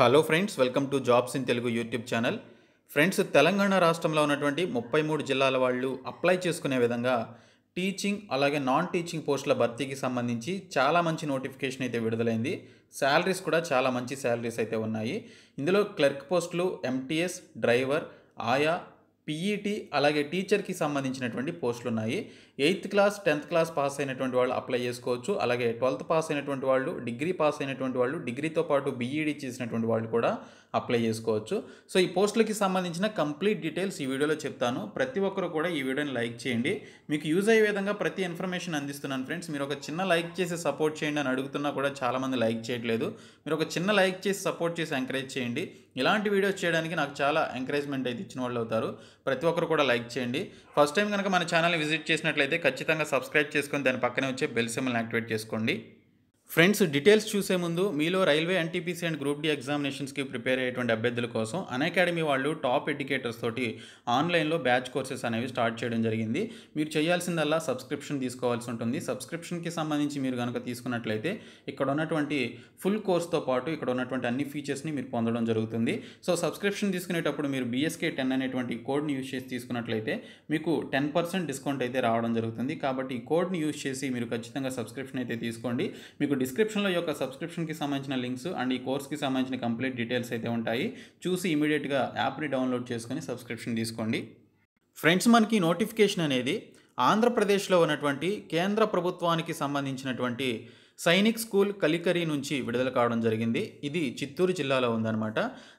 hello friends welcome to jobs in Telugu YouTube channel friends Telangana రాష్ట్రంలో ఉన్నటువంటి ముప్పై మూడు జిల్లాల వాళ్ళు అప్లై చేసుకునే విధంగా టీచింగ్ అలాగే నాన్ టీచింగ్ పోస్టుల భర్తీకి సంబంధించి చాలా మంచి నోటిఫికేషన్ అయితే విడుదలైంది శాలరీస్ కూడా చాలా మంచి శాలరీస్ అయితే ఉన్నాయి ఇందులో క్లర్క్ పోస్టులు ఎంటీఎస్ డ్రైవర్ ఆయా పిఈటి అలాగే టీచర్కి సంబంధించినటువంటి పోస్టులు ఉన్నాయి eighth class tenth class pass అయినటువంటి వాళ్ళు అప్లై చేసుకోవచ్చు అలాగే ట్వెల్త్ పాస్ అయినటువంటి వాళ్ళు డిగ్రీ పాస్ అయినటువంటి వాళ్ళు డిగ్రీతో పాటు బీఈడీ e చేసినటువంటి వాళ్ళు కూడా అప్లై చేసుకోవచ్చు సో ఈ పోస్టులకి సంబంధించిన కంప్లీట్ డీటెయిల్స్ ఈ వీడియోలో చెప్తాను ప్రతి ఒక్కరు కూడా ఈ వీడియోని లైక్ చేయండి మీకు యూజ్ అయ్యే విధంగా ప్రతి ఇన్ఫర్మేషన్ అందిస్తున్నాను ఫ్రెండ్స్ మీరు ఒక చిన్న లైక్ చేసి సపోర్ట్ చేయండి అని అడుగుతున్నా కూడా చాలామంది లైక్ చేయట్లేదు మీరు ఒక చిన్న లైక్ చేసి సపోర్ట్ చేసి ఎంకరేజ్ చేయండి ఇలాంటి వీడియోస్ చేయడానికి నాకు చాలా ఎంకరేజ్మెంట్ అయితే ఇచ్చిన వాళ్ళు అవుతారు ప్రతి ఒక్కరు కూడా లైక్ చేయండి ఫస్ట్ టైం కనుక మన ఛానల్ని విజిట్ చేసినట్లయితే ఖచ్చితంగా సబ్స్క్రైబ్ చేసుకొని దాని పక్కనే వచ్చే బెల్ సిమ్మల్ని యాక్టివేట్ చేసుకోండి ఫ్రెండ్స్ డీటెయిల్స్ చూసే ముందు మీలో railway NTPC and group D ఎగ్జామినేషన్స్కి ప్రిపేర్ అయ్యేటువంటి అభ్యర్థుల కోసం అకాడమీ వాళ్ళు టాప్ ఎడ్యుకేటర్స్ తోటి ఆన్లైన్లో బ్యాచ్ కోర్సెస్ అనేవి స్టార్ట్ చేయడం జరిగింది మీరు చేయాల్సిందల్లా సబ్స్క్రిప్షన్ తీసుకోవాల్సి ఉంటుంది సబ్స్క్రిప్షన్కి సంబంధించి మీరు కనుక తీసుకున్నట్లయితే ఇక్కడ ఉన్నటువంటి ఫుల్ కోర్స్తో పాటు ఇక్కడ ఉన్నటువంటి అన్ని ఫీచర్స్ని మీరు పొందడం జరుగుతుంది సో సబ్స్క్రిప్షన్ తీసుకునేటప్పుడు మీరు బీఎస్కే టెన్ అనేటువంటి కోడ్ని యూజ్ చేసి తీసుకున్నట్లయితే మీకు టెన్ పర్సెంట్ డిస్కౌంట్ అయితే రావడం జరుగుతుంది కాబట్టి ఈ కోడ్ని యూజ్ చేసి మీరు ఖచ్చితంగా సబ్స్క్రిప్షన్ అయితే తీసుకోండి మీకు డిస్క్రిప్షన్లో యొక్క సబ్స్క్రిప్షన్కి సంబంధించిన లింక్స్ అండ్ ఈ కోర్స్కి సంబంధించిన కంప్లీట్ డీటెయిల్స్ అయితే ఉంటాయి చూసి ఇమీడియట్గా యాప్ని డౌన్లోడ్ చేసుకొని సబ్స్క్రిప్షన్ తీసుకోండి ఫ్రెండ్స్ మనకి నోటిఫికేషన్ అనేది ఆంధ్రప్రదేశ్లో ఉన్నటువంటి కేంద్ర ప్రభుత్వానికి సంబంధించినటువంటి సైనిక్ స్కూల్ కలికరి నుంచి విడుదల కావడం జరిగింది ఇది చిత్తూరు జిల్లాలో ఉందన్నమాట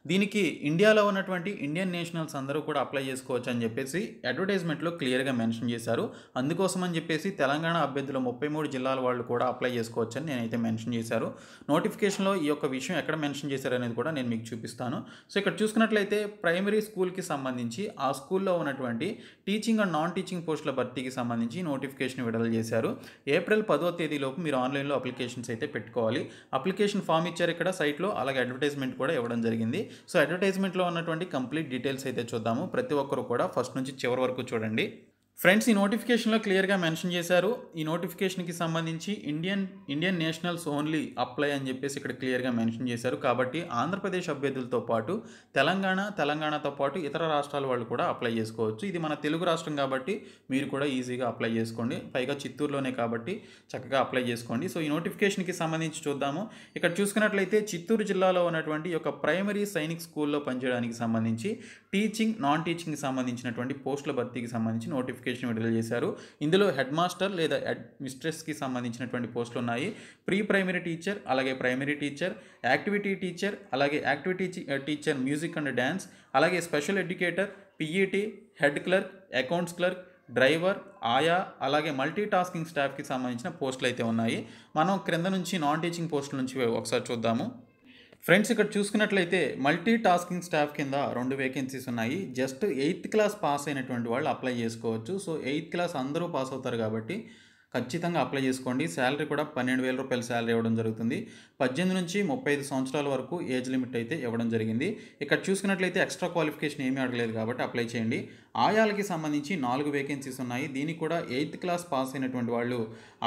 దీనికి ఇండియాలో ఉన్నటువంటి ఇండియన్ నేషనల్స్ అందరూ కూడా అప్లై చేసుకోవచ్చు అని చెప్పేసి అడ్వర్టైజ్మెంట్లో క్లియర్గా మెన్షన్ చేశారు అందుకోసం అని చెప్పేసి తెలంగాణ అభ్యర్థుల ముప్పై మూడు జిల్లాల వాళ్ళు కూడా అప్లై చేసుకోవచ్చు అని నేనైతే మెన్షన్ చేశారు నోటిఫికేషన్లో ఈ యొక్క విషయం ఎక్కడ మెన్షన్ చేశారనేది కూడా నేను మీకు చూపిస్తాను సో ఇక్కడ చూసుకున్నట్లయితే ప్రైమరీ స్కూల్కి సంబంధించి ఆ స్కూల్లో ఉన్నటువంటి టీచింగ్ అండ్ నాన్ టీచింగ్ పోస్టుల భర్తీకి సంబంధించి నోటిఫికేషన్ విడుదల చేశారు ఏప్రిల్ పదో తేదీలోపు మీరు ఆన్లైన్లో అప్లై అప్లికేషన్స్ అయితే పెట్టుకోవాలి అప్లికేషన్ ఫామ్ ఇచ్చారు ఇక్కడ సైట్లో అలాగే అడ్వర్టైజ్మెంట్ కూడా ఇవ్వడం జరిగింది సో అడ్వర్టైజ్మెంట్లో ఉన్నటువంటి కంప్లీట్ డీటెయిల్స్ అయితే చూద్దాము ప్రతి ఒక్కరు కూడా ఫస్ట్ నుంచి చివరి వరకు చూడండి ఫ్రెండ్స్ ఈ నోటిఫికేషన్లో క్లియర్గా మెన్షన్ చేశారు ఈ నోటిఫికేషన్కి సంబంధించి Indian Indian nationals only apply అని చెప్పేసి ఇక్కడ క్లియర్గా మెన్షన్ చేశారు కాబట్టి ఆంధ్రప్రదేశ్ అభ్యర్థులతో పాటు తెలంగాణ తెలంగాణతో పాటు ఇతర రాష్ట్రాల వాళ్ళు కూడా అప్లై చేసుకోవచ్చు ఇది మన తెలుగు రాష్ట్రం కాబట్టి మీరు కూడా ఈజీగా అప్లై చేసుకోండి పైగా చిత్తూరులోనే కాబట్టి చక్కగా అప్లై చేసుకోండి సో ఈ నోటిఫికేషన్కి సంబంధించి చూద్దాము ఇక్కడ చూసుకున్నట్లయితే చిత్తూరు జిల్లాలో ఉన్నటువంటి ఒక ప్రైమరీ సైనిక్ స్కూల్లో పనిచేయడానికి సంబంధించి టీచింగ్ నాన్ టీచింగ్కి సంబంధించినటువంటి పోస్టుల భర్తీకి సంబంధించి నోటిఫికేషన్ నోటిఫికేషన్ విడుదల చేశారు ఇందులో హెడ్ మాస్టర్ లేదా హెడ్ మిస్ట్రెస్కి సంబంధించినటువంటి పోస్టులు ఉన్నాయి ప్రీ ప్రైమరీ టీచర్ అలాగే ప్రైమరీ టీచర్ యాక్టివిటీ టీచర్ అలాగే activity teacher music and dance అలాగే special educator PET head clerk accounts clerk driver ఆయా అలాగే మల్టీ టాస్కింగ్ స్టాఫ్కి సంబంధించిన పోస్టులు అయితే ఉన్నాయి మనం క్రింద నుంచి నాన్ టీచింగ్ పోస్టుల నుంచి ఒకసారి చూద్దాము ఫ్రెండ్స్ ఇక్కడ చూసుకున్నట్లయితే మల్టీ టాస్కింగ్ స్టాఫ్ కింద రెండు వేకెన్సీస్ ఉన్నాయి జస్ట్ ఎయిత్ క్లాస్ పాస్ అయినటువంటి వాళ్ళు అప్లై చేసుకోవచ్చు సో ఎయిత్ క్లాస్ అందరూ పాస్ అవుతారు కాబట్టి ఖచ్చితంగా అప్లై చేసుకోండి శాలరీ కూడా పన్నెండు వేల రూపాయల శాలరీ ఇవ్వడం జరుగుతుంది పద్దెనిమిది నుంచి ముప్పై ఐదు సంవత్సరాల వరకు ఏజ్ లిమిట్ అయితే ఇవ్వడం జరిగింది ఇక్కడ చూసుకున్నట్లయితే ఎక్స్ట్రా క్వాలిఫికేషన్ ఏమీ అడగలేదు కాబట్టి అప్లై చేయండి ఆయాలకి సంబంధించి నాలుగు వేకెన్సీస్ ఉన్నాయి దీనికి కూడా ఎయిత్ క్లాస్ పాస్ అయినటువంటి వాళ్ళు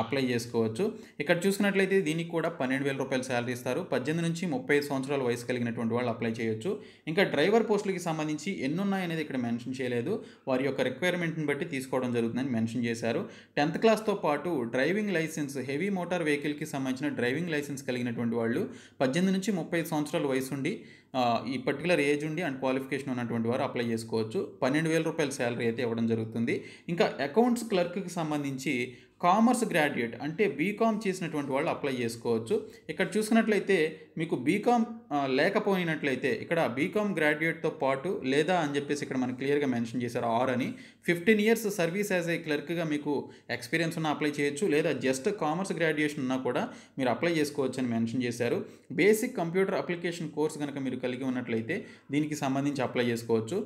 అప్లై చేసుకోవచ్చు ఇక్కడ చూసుకున్నట్లయితే దీనికి కూడా పన్నెండు వేల రూపాయల శాలరీ ఇస్తారు పద్దెనిమిది నుంచి ముప్పై ఐదు సంవత్సరాల వయసు కలిగినటువంటి వాళ్ళు అప్లై చేయొచ్చు ఇంకా డ్రైవర్ పోస్టులకి సంబంధించి ఎన్నున్నాయనేది ఇక్కడ మెన్షన్ చేయలేదు వారి యొక్క రిక్వైర్మెంట్ని బట్టి తీసుకోవడం జరుగుతుందని మెన్షన్ చేశారు టెన్త్ క్లాస్తో పాటు పాటు డ్రైవింగ్ లైసెన్స్ హెవీ మోటార్ వెహికల్కి సంబంధించిన డ్రైవింగ్ లైసెన్స్ కలిగినటువంటి వాళ్ళు పద్దెనిమిది నుంచి ముప్పై సంవత్సరాల వయసు ఉండి ఈ పర్టికులర్ ఏజ్ ఉండి అండ్ క్వాలిఫికేషన్ ఉన్నటువంటి వారు అప్లై చేసుకోవచ్చు పన్నెండు వేల రూపాయల శాలరీ అయితే ఇవ్వడం జరుగుతుంది ఇంకా అకౌంట్స్ క్లర్క్కి సంబంధించి కామర్స్ గ్రాడ్యుయేట్ అంటే బీకామ్ చేసినటువంటి వాళ్ళు అప్లై చేసుకోవచ్చు ఇక్కడ చూసుకున్నట్లయితే మీకు బీకామ్ లేకపోయినట్లయితే ఇక్కడ బీకామ్ గ్రాడ్యుయేట్తో పాటు లేదా అని చెప్పేసి ఇక్కడ మనకు క్లియర్గా మెన్షన్ చేశారు ఆర్ అని fifteen years service as a క్లర్క్గా మీకు ఎక్స్పీరియన్స్ ఉన్న అప్లై చేయొచ్చు లేదా జస్ట్ కామర్స్ గ్రాడ్యుయేషన్ ఉన్నా కూడా మీరు అప్లై చేసుకోవచ్చు అని మెన్షన్ చేశారు బేసిక్ కంప్యూటర్ అప్లికేషన్ కోర్స్ కనుక మీరు కలిగి ఉన్నట్లయితే దీనికి సంబంధించి అప్లై చేసుకోవచ్చు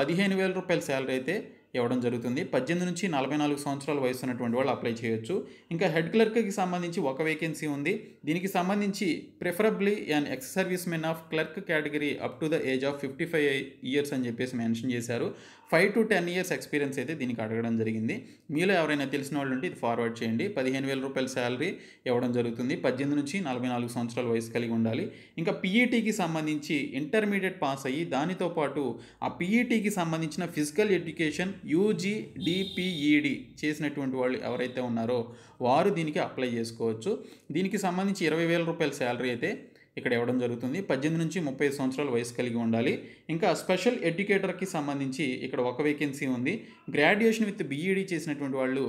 పదిహేను వేల రూపాయల శాలరీ అయితే ఇవ్వడం జరుగుతుంది పద్దెనిమిది నుంచి నలభై నాలుగు సంవత్సరాల వయసు ఉన్నటువంటి వాళ్ళు అప్లై చేయొచ్చు ఇంకా హెడ్ క్లర్క్కి సంబంధించి ఒక వేకెన్సీ ఉంది దీనికి సంబంధించి preferably an ex service men of clerk category up to the age of fifty five years అని చెప్పేసి మెన్షన్ చేశారు five to ten years experience అయితే దీనికి అడగడం జరిగింది మీలో ఎవరైనా తెలిసిన వాళ్ళు ఉంటే ఇది ఫార్వర్డ్ చేయండి పదిహేను వేల రూపాయల శాలరీ ఇవ్వడం జరుగుతుంది పద్దెనిమిది నుంచి నలభై నాలుగు సంవత్సరాల వయసు కలిగి ఉండాలి ఇంకా పీఈటీకి సంబంధించి ఇంటర్మీడియట్ పాస్ అయ్యి దానితో పాటు ఆ పీఈటీకి సంబంధించిన ఫిజికల్ ఎడ్యుకేషన్ యూజీ డిపిఈడి చేసినటువంటి వాళ్ళు ఎవరైతే ఉన్నారో వారు దీనికి అప్లై చేసుకోవచ్చు దీనికి సంబంధించి ఇరవై వేల రూపాయల శాలరీ అయితే ఇక్కడ ఇవ్వడం జరుగుతుంది పద్దెనిమిది నుంచి ముప్పై సంవత్సరాల వయసు కలిగి ఉండాలి ఇంకా స్పెషల్ ఎడ్యుకేటర్కి సంబంధించి ఇక్కడ ఒక వేకెన్సీ ఉంది గ్రాడ్యుయేషన్ విత్ బీఈడి చేసినటువంటి వాళ్ళు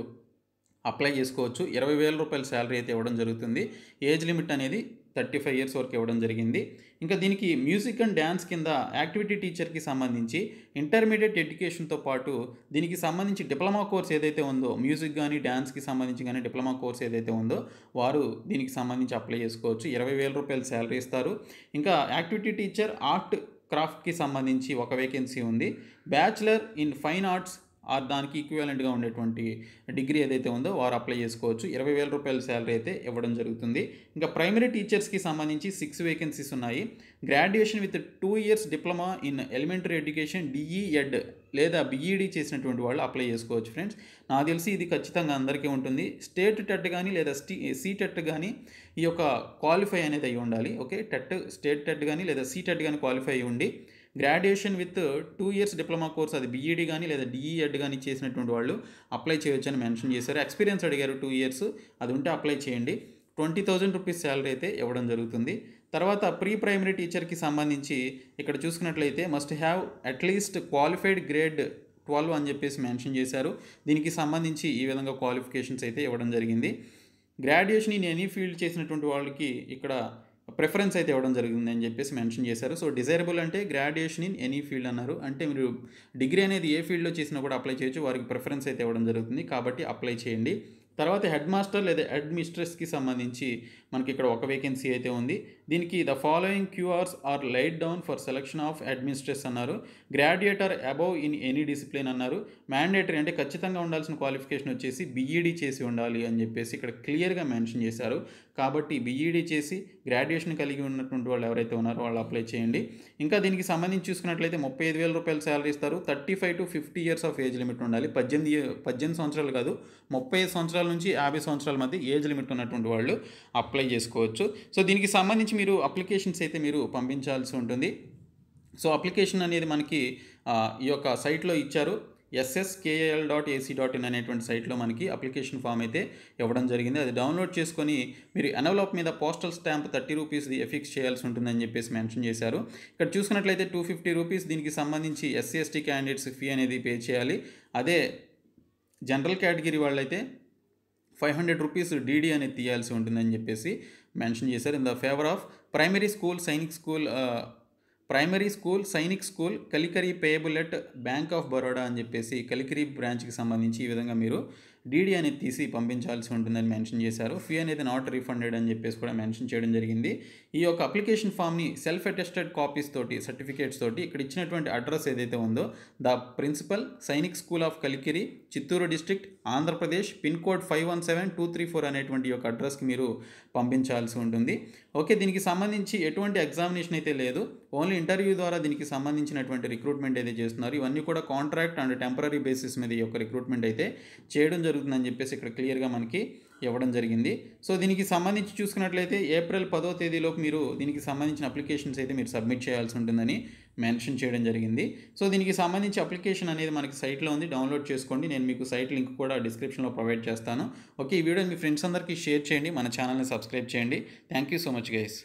అప్లై చేసుకోవచ్చు ఇరవై వేల రూపాయల శాలరీ అయితే ఇవ్వడం జరుగుతుంది ఏజ్ లిమిట్ అనేది థర్టీ ఫైవ్ ఇయర్స్ వరకు ఇవ్వడం జరిగింది ఇంకా దీనికి మ్యూజిక్ అండ్ డ్యాన్స్ కింద యాక్టివిటీ టీచర్కి సంబంధించి ఇంటర్మీడియట్ ఎడ్యుకేషన్తో పాటు దీనికి సంబంధించి డిప్లొమా కోర్స్ ఏదైతే ఉందో మ్యూజిక్ కానీ డ్యాన్స్కి సంబంధించి కానీ డిప్లొమా కోర్స్ ఏదైతే ఉందో వారు దీనికి సంబంధించి అప్లై చేసుకోవచ్చు ఇరవై వేల రూపాయలు శాలరీ ఇస్తారు ఇంకా యాక్టివిటీ టీచర్ ఆర్ట్ క్రాఫ్ట్కి సంబంధించి ఒక వేకెన్సీ ఉంది bachelor in fine arts or దానికి ఈక్వివలెంట్గా ఉండేటువంటి డిగ్రీ ఏదైతే ఉందో వారు అప్లై చేసుకోవచ్చు ఇరవై వేల రూపాయల శాలరీ అయితే ఇవ్వడం జరుగుతుంది ఇంకా ప్రైమరీ టీచర్స్కి సంబంధించి సిక్స్ వేకెన్సీస్ ఉన్నాయి graduation with two years diploma in elementary education DEd లేదా బీఈడీ e చేసినటువంటి వాళ్ళు అప్లై చేసుకోవచ్చు ఫ్రెండ్స్ నాకు తెలిసి ఇది ఖచ్చితంగా అందరికీ ఉంటుంది స్టేట్ టెట్ కానీ లేదా స్టీ సీ టెట్ కానీ ఈ యొక్క క్వాలిఫై అనేది అయి ఉండాలి ఓకే టెట్ స్టేట్ టెట్ కానీ లేదా సీ టెట్ కానీ క్వాలిఫై అయి ఉండి graduation with two years diploma course అది బీఈడి e కానీ లేదా డిఈఎడ్ కానీ e చేసినటువంటి వాళ్ళు అప్లై చేయొచ్చు అని మెన్షన్ చేశారు ఎక్స్పీరియన్స్ అడిగారు టూ ఇయర్స్ అది ఉంటే అప్లై చేయండి ట్వంటీ థౌజండ్ రూపీస్ శాలరీ అయితే ఇవ్వడం జరుగుతుంది తర్వాత ప్రీ ప్రైమరీ టీచర్కి సంబంధించి ఇక్కడ చూసుకున్నట్లయితే must have at least qualified grade twelve అని చెప్పేసి మెన్షన్ చేశారు దీనికి సంబంధించి ఈ విధంగా క్వాలిఫికేషన్స్ అయితే ఇవ్వడం జరిగింది గ్రాడ్యుయేషన్ ఇన్ ఎనీ ఫీల్డ్ చేసినటువంటి వాళ్ళకి ఇక్కడ ప్రిఫరెన్స్ అయితే ఇవ్వడం జరిగింది అని చెప్పేసి మెన్షన్ చేశారు సో డిజైరబుల్ అంటే గ్రాడ్యుయేషన్ ఇన్ ఎనీ ఫీల్డ్ అన్నారు అంటే మీరు డిగ్రీ అనేది ఏ ఫీల్డ్లో చేసినా కూడా అప్లై చేయొచ్చు వారికి ప్రిఫరెన్స్ అయితే ఇవ్వడం జరుగుతుంది కాబట్టి అప్లై చేయండి తర్వాత హెడ్ మాస్టర్ లేదా హెడ్ మిస్ట్రెస్కి సంబంధించి మనకి ఇక్కడ ఒక వేకెన్సీ అయితే ఉంది దీనికి the following QRs are laid down for selection of administrators అన్నారు graduate or above in any discipline అన్నారు మ్యాండేటరీ అంటే ఖచ్చితంగా ఉండాల్సిన క్వాలిఫికేషన్ వచ్చేసి బీఈడీ e చేసి ఉండాలి అని చెప్పేసి ఇక్కడ క్లియర్గా మెన్షన్ చేశారు కాబట్టి బీఈడీ e చేసి గ్రాడ్యుయేషన్ కలిగి ఉన్నటువంటి వాళ్ళు ఎవరైతే ఉన్నారో వాళ్ళు అప్లై చేయండి ఇంకా దీనికి సంబంధించి చూసుకున్నట్లయితే ముప్పై ఐదు వేల రూపాయలు శాలరీ ఇస్తారు thirty five to fifty years of age limit ఉండాలి పద్దెనిమిది పద్దెనిమిది సంవత్సరాలు కాదు ముప్పై సంవత్సరాల నుంచి యాభై సంవత్సరాల మధ్య ఏజ్ లిమిట్ ఉన్నటువంటి వాళ్ళు అప్లై అప్లై చేసుకోవచ్చు సో దీనికి సంబంధించి మీరు అప్లికేషన్స్ అయితే మీరు పంపించాల్సి ఉంటుంది సో అప్లికేషన్ అనేది మనకి ఈ యొక్క సైట్లో ఇచ్చారు SSKAL dot AC dot in అనేటువంటి సైట్లో మనకి అప్లికేషన్ ఫామ్ అయితే ఇవ్వడం జరిగింది అది డౌన్లోడ్ చేసుకొని మీరు ఎనవలప్ మీద పోస్టల్ స్టాంప్ థర్టీ రూపీస్ది ఎఫిక్స్ చేయాల్సి ఉంటుందని చెప్పేసి మెన్షన్ చేశారు ఇక్కడ చూసుకున్నట్లయితే టూ ఫిఫ్టీ రూపీస్ దీనికి సంబంధించి ఎస్సీ ఎస్టీ క్యాండిడేట్స్ ఫీ అనేది పే చేయాలి అదే జనరల్ కేటగిరీ వాళ్ళైతే ఫైవ్ హండ్రెడ్ రూపీస్ డీడీ అనేది తీయాల్సి ఉంటుందని చెప్పేసి మెన్షన్ చేశారు in the favour of primary school Sainik school primary school Sainik school Kalikiri payable bank of Baroda అని చెప్పేసి కలికరీ బ్రాంచ్కి సంబంధించి ఈ విధంగా మీరు డీడీ అనేది తీసి పంపించాల్సి ఉంటుందని మెన్షన్ చేశారు ఫీ అనేది నాట్ రీఫండెడ్ అని చెప్పేసి కూడా మెన్షన్ చేయడం జరిగింది ఈ యొక్క అప్లికేషన్ ఫామ్ని సెల్ఫ్ అటెస్టెడ్ కాపీస్ తోటి సర్టిఫికేట్స్ తోటి ఇక్కడ ఇచ్చినటువంటి అడ్రస్ ఏదైతే ఉందో the principal Sainik school of Kalikiri Chittoor district Andhra Pradesh pin code five one seven two three four అనేటువంటి యొక్క అడ్రస్కి మీరు పంపించాల్సి ఉంటుంది ఓకే దీనికి సంబంధించి ఎటువంటి ఎగ్జామినేషన్ అయితే లేదు ఓన్లీ ఇంటర్వ్యూ ద్వారా దీనికి సంబంధించినటువంటి రిక్రూట్మెంట్ అయితే చేస్తున్నారు ఇవన్నీ కూడా కాంట్రాక్ట్ అండ్ టెంపరీ బేసిస్ మీద ఈ యొక్క రిక్రూట్మెంట్ అయితే చేయడం జరుగుతుందని చెప్పేసి ఇక్కడ క్లియర్గా మనకి ఇవ్వడం జరిగింది సో దీనికి సంబంధించి చూసుకున్నట్లయితే ఏప్రిల్ పదో తేదీలోపు మీరు దీనికి సంబంధించిన అప్లికేషన్స్ అయితే మీరు సబ్మిట్ చేయాల్సి ఉంటుందని మెన్షన్ చేయడం జరిగింది సో దీనికి సంబంధించి అప్లికేషన్ అనేది మనకి సైట్లో ఉంది డౌన్లోడ్ చేసుకోండి నేను మీకు సైట్ లింక్ కూడా డిస్క్రిప్షన్లో ప్రొవైడ్ చేస్తాను ఓకే ఈ వీడియోని మీ ఫ్రెండ్స్ అందరికీ షేర్ చేయండి మన ఛానల్ని సబ్స్క్రైబ్ చేయండి thank you so much guys